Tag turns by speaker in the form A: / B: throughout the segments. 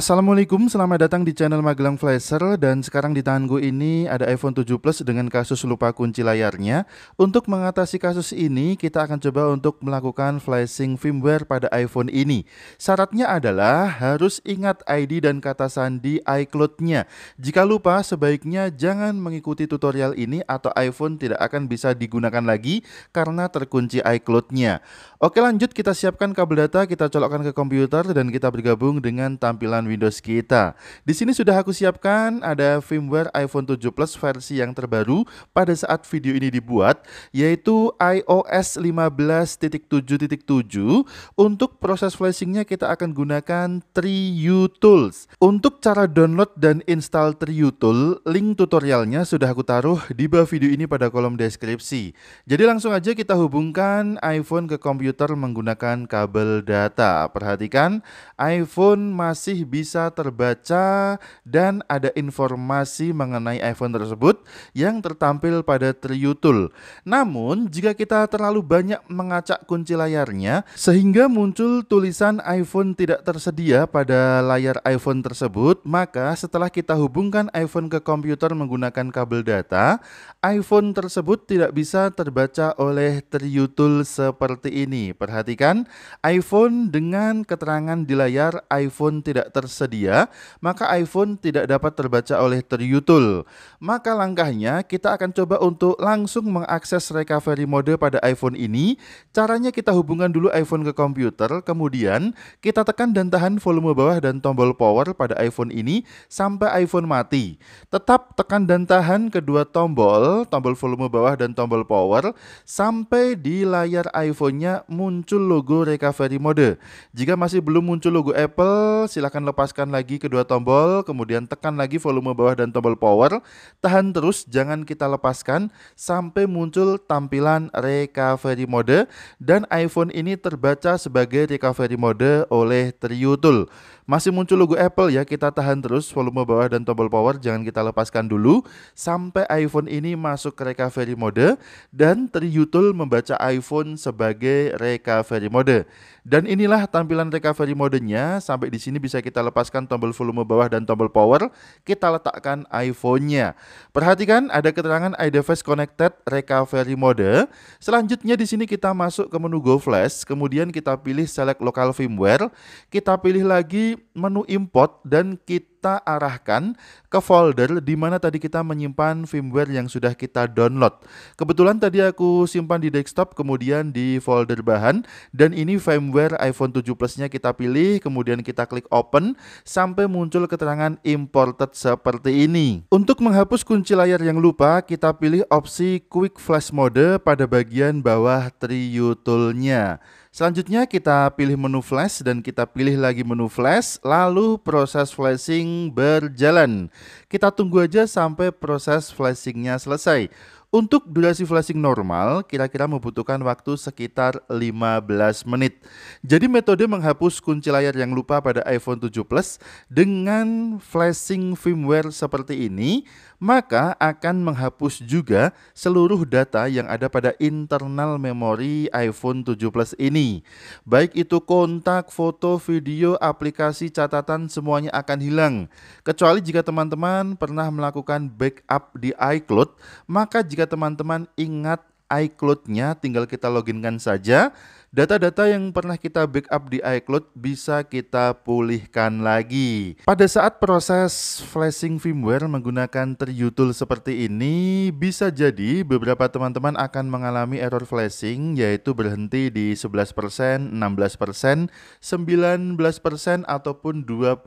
A: Assalamualaikum, selamat datang di channel Magelang Flasher dan sekarang di tanganku ini ada iPhone 7 Plus dengan kasus lupa kunci layarnya. Untuk mengatasi kasus ini, kita akan coba untuk melakukan flashing firmware pada iPhone ini. Syaratnya adalah harus ingat ID dan kata sandi iCloud-nya. Jika lupa, sebaiknya jangan mengikuti tutorial ini atau iPhone tidak akan bisa digunakan lagi karena terkunci iCloud-nya. Oke lanjut, kita siapkan kabel data, kita colokkan ke komputer dan kita bergabung dengan tampilan Windows kita. Di sini sudah aku siapkan ada firmware iPhone 7 Plus versi yang terbaru pada saat video ini dibuat, yaitu iOS 15.7.7. Untuk proses flashingnya kita akan gunakan Triu Tools. Untuk cara download dan install Triu Tool, link tutorialnya sudah aku taruh di bawah video ini pada kolom deskripsi. Jadi langsung aja kita hubungkan iPhone ke komputer menggunakan kabel data. Perhatikan, iPhone masih bisa terbaca dan ada informasi mengenai iPhone tersebut yang tertampil pada Triutul. Namun, jika kita terlalu banyak mengacak kunci layarnya sehingga muncul tulisan iPhone tidak tersedia pada layar iPhone tersebut, maka setelah kita hubungkan iPhone ke komputer menggunakan kabel data, iPhone tersebut tidak bisa terbaca oleh Triutul seperti ini. Perhatikan, iPhone dengan keterangan di layar iPhone tidak tersedia tersedia, maka iPhone tidak dapat terbaca oleh Triutul. Maka langkahnya kita akan coba untuk langsung mengakses recovery mode pada iPhone ini. Caranya kita hubungkan dulu iPhone ke komputer, kemudian kita tekan dan tahan volume bawah dan tombol power pada iPhone ini sampai iPhone mati. Tetap tekan dan tahan kedua tombol, tombol volume bawah dan tombol power sampai di layar iPhone-nya muncul logo recovery mode. Jika masih belum muncul logo Apple, silakan lepaskan lagi kedua tombol, kemudian tekan lagi volume bawah dan tombol power. Tahan terus, jangan kita lepaskan sampai muncul tampilan recovery mode dan iPhone ini terbaca sebagai recovery mode oleh Trio Masih muncul logo Apple ya, kita tahan terus volume bawah dan tombol power, jangan kita lepaskan dulu sampai iPhone ini masuk ke recovery mode dan Trio membaca iPhone sebagai recovery mode. Dan inilah tampilan recovery modenya, sampai di sini bisa kita kita lepaskan tombol volume bawah dan tombol power, kita letakkan iPhone-nya. Perhatikan ada keterangan iDevice Connected Recovery Mode. Selanjutnya di sini kita masuk ke menu Go Flash, kemudian kita pilih Select Local Firmware, kita pilih lagi menu Import dan kita kita arahkan ke folder di mana tadi kita menyimpan firmware yang sudah kita download. Kebetulan tadi aku simpan di desktop kemudian di folder bahan dan ini firmware iPhone 7 Plus-nya kita pilih kemudian kita klik open sampai muncul keterangan imported seperti ini. Untuk menghapus kunci layar yang lupa, kita pilih opsi quick flash mode pada bagian bawah tool toolnya Selanjutnya kita pilih menu flash dan kita pilih lagi menu flash, lalu proses flashing berjalan. Kita tunggu aja sampai proses flashingnya selesai. Untuk durasi flashing normal, kira-kira membutuhkan waktu sekitar 15 menit. Jadi metode menghapus kunci layar yang lupa pada iPhone 7 Plus dengan flashing firmware seperti ini maka akan menghapus juga seluruh data yang ada pada internal memori iPhone 7 Plus ini. Baik itu kontak, foto, video, aplikasi, catatan semuanya akan hilang. Kecuali jika teman-teman pernah melakukan backup di iCloud, maka jika teman-teman ingat iCloud-nya tinggal kita loginkan saja data-data yang pernah kita backup di iCloud bisa kita pulihkan lagi. Pada saat proses flashing firmware menggunakan triutul seperti ini, bisa jadi beberapa teman-teman akan mengalami error flashing yaitu berhenti di 11%, 16%, 19% ataupun 21%.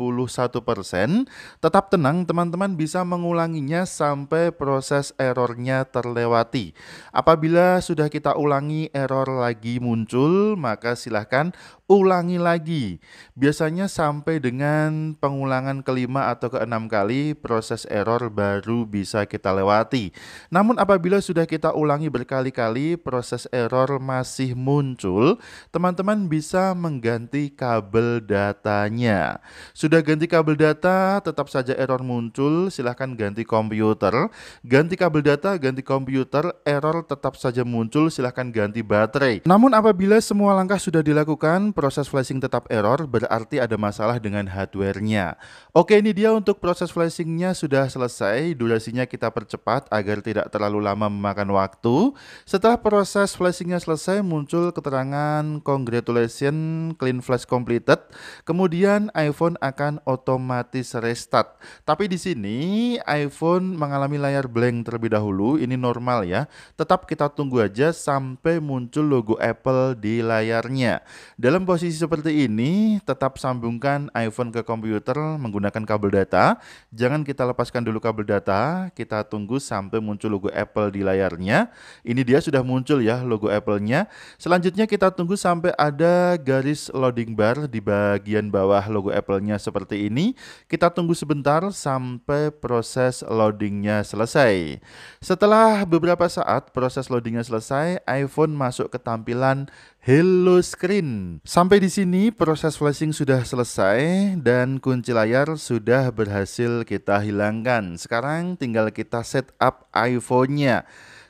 A: Tetap tenang, teman-teman bisa mengulanginya sampai proses errornya terlewati. Apabila sudah kita ulangi error lagi muncul, maka silahkan ulangi lagi. Biasanya sampai dengan pengulangan kelima atau keenam kali proses error baru bisa kita lewati. Namun apabila sudah kita ulangi berkali-kali proses error masih muncul, teman-teman bisa mengganti kabel datanya. Sudah ganti kabel data, tetap saja error muncul, silahkan ganti komputer. Ganti kabel data, ganti komputer, error tetap saja muncul, silahkan ganti baterai. Namun apabila semua langkah sudah dilakukan, proses flashing tetap error, berarti ada masalah dengan hardware-nya. Oke, ini dia untuk proses flashingnya sudah selesai. Durasinya kita percepat agar tidak terlalu lama memakan waktu. Setelah proses flashingnya selesai, muncul keterangan congratulation clean flash completed. Kemudian iPhone akan otomatis restart. Tapi di sini iPhone mengalami layar blank terlebih dahulu. Ini normal ya. Tetap kita tunggu aja sampai muncul logo Apple di layarnya. Dalam dalam posisi seperti ini, tetap sambungkan iPhone ke komputer menggunakan kabel data. Jangan kita lepaskan dulu kabel data, kita tunggu sampai muncul logo Apple di layarnya. Ini dia sudah muncul ya logo Apple-nya. Selanjutnya kita tunggu sampai ada garis loading bar di bagian bawah logo Apple-nya seperti ini. Kita tunggu sebentar sampai proses loadingnya selesai. Setelah beberapa saat proses loadingnya selesai, iPhone masuk ke tampilan Hello Screen. Sampai di sini proses flashing sudah selesai dan kunci layar sudah berhasil kita hilangkan. Sekarang tinggal kita setup iPhone-nya.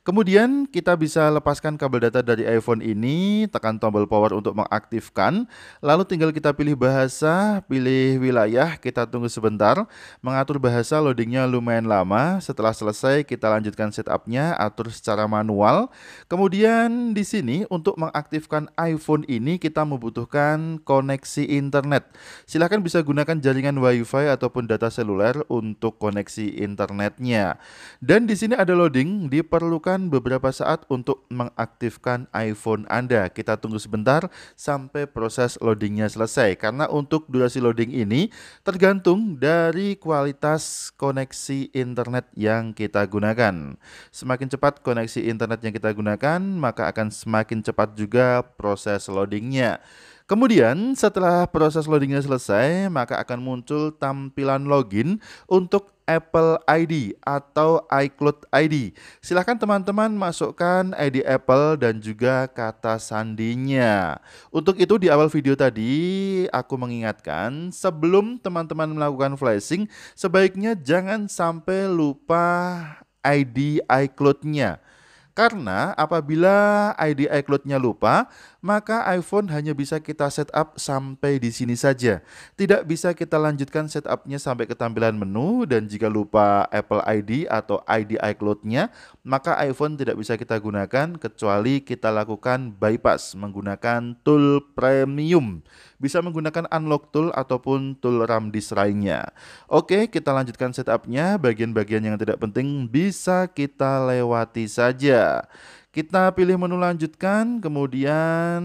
A: Kemudian kita bisa lepaskan kabel data dari iPhone ini, tekan tombol power untuk mengaktifkan, lalu tinggal kita pilih bahasa, pilih wilayah, kita tunggu sebentar. Mengatur bahasa loadingnya lumayan lama, setelah selesai kita lanjutkan setupnya, atur secara manual. Kemudian di sini untuk mengaktifkan iPhone ini kita membutuhkan koneksi internet. Silahkan bisa gunakan jaringan WiFi ataupun data seluler untuk koneksi internetnya. Dan di sini ada loading, diperlukan butuhkan beberapa saat untuk mengaktifkan iPhone Anda. Kita tunggu sebentar sampai proses loadingnya selesai. Karena untuk durasi loading ini tergantung dari kualitas koneksi internet yang kita gunakan. Semakin cepat koneksi internet yang kita gunakan, maka akan semakin cepat juga proses loadingnya. Kemudian setelah proses loadingnya selesai, maka akan muncul tampilan login untuk Apple ID atau iCloud ID. Silahkan teman-teman masukkan ID Apple dan juga kata sandinya. Untuk itu di awal video tadi aku mengingatkan sebelum teman-teman melakukan flashing sebaiknya jangan sampai lupa ID iCloud-nya. Karena apabila ID iCloud-nya lupa, maka iPhone hanya bisa kita setup sampai di sini saja. Tidak bisa kita lanjutkan setupnya sampai ke tampilan menu dan jika lupa Apple ID atau ID iCloud-nya, maka iPhone tidak bisa kita gunakan kecuali kita lakukan bypass menggunakan tool premium. Bisa menggunakan unlock tool ataupun tool RAM disk lainnya. Oke, kita lanjutkan setupnya. Bagian-bagian yang tidak penting bisa kita lewati saja. Kita pilih menu lanjutkan, kemudian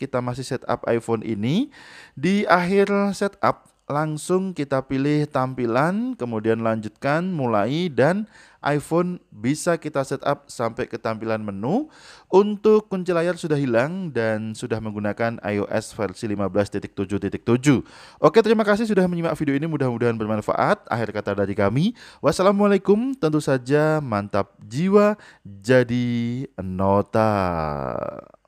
A: kita masih setup iPhone ini. Di akhir setup langsung kita pilih tampilan, kemudian lanjutkan, mulai, dan iPhone bisa kita setup sampai ke tampilan menu. Untuk kunci layar sudah hilang dan sudah menggunakan iOS versi 15.7.7. Oke, terima kasih sudah menyimak video ini, mudah-mudahan bermanfaat. Akhir kata dari kami, wassalamualaikum, tentu saja mantap jiwa, jadi nota.